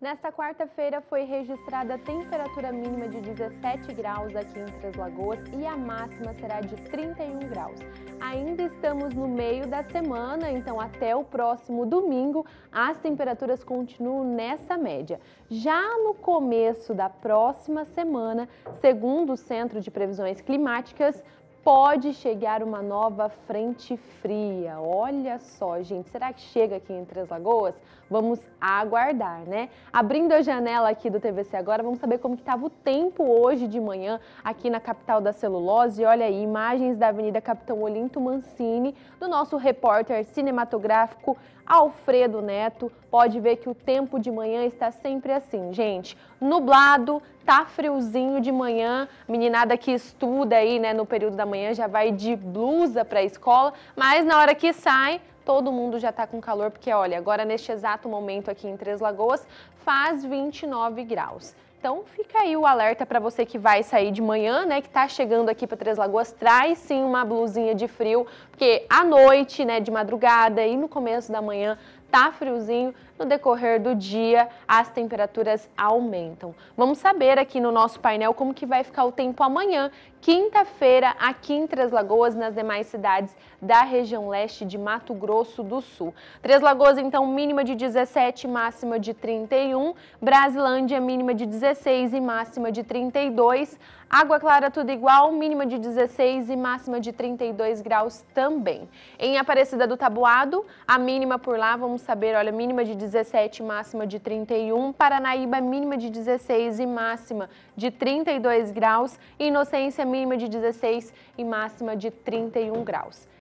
Nesta quarta-feira foi registrada a temperatura mínima de 17 graus aqui em Três Lagoas e a máxima será de 31 graus. Ainda estamos no meio da semana, então até o próximo domingo as temperaturas continuam nessa média. Já no começo da próxima semana, segundo o Centro de Previsões Climáticas, pode chegar uma nova frente fria. Olha só, gente, será que chega aqui em Três Lagoas? Vamos aguardar, né? Abrindo a janela aqui do TVC agora, vamos saber como que estava o tempo hoje de manhã aqui na capital da celulose. Olha aí, imagens da Avenida Capitão Olinto Mancini, do nosso repórter cinematográfico Alfredo Neto. Pode ver que o tempo de manhã está sempre assim, gente. Nublado, tá friozinho de manhã, meninada que estuda aí, né, no período da manhã já vai de blusa para a escola, mas na hora que sai, todo mundo já está com calor, porque olha, agora neste exato momento aqui em Três Lagoas, faz 29 graus. Então fica aí o alerta para você que vai sair de manhã, né, que está chegando aqui para Três Lagoas, traz sim uma blusinha de frio, porque à noite, né, de madrugada e no começo da manhã tá friozinho, no decorrer do dia as temperaturas aumentam. Vamos saber aqui no nosso painel como que vai ficar o tempo amanhã, quinta-feira, aqui em Três Lagoas, nas demais cidades da região leste de Mato Grosso do Sul. Três Lagoas, então, mínima de 17, máxima de 31. Brasilândia, mínima de 16 e máxima de 32. Água Clara, tudo igual, mínima de 16 e máxima de 32 graus também. Em Aparecida do Tabuado, a mínima por lá, vamos saber, olha, mínima de 17, máxima de 31. Paranaíba, mínima de 16 e máxima de 32 graus. Inocência, mínima de 16 e máxima de 31 graus.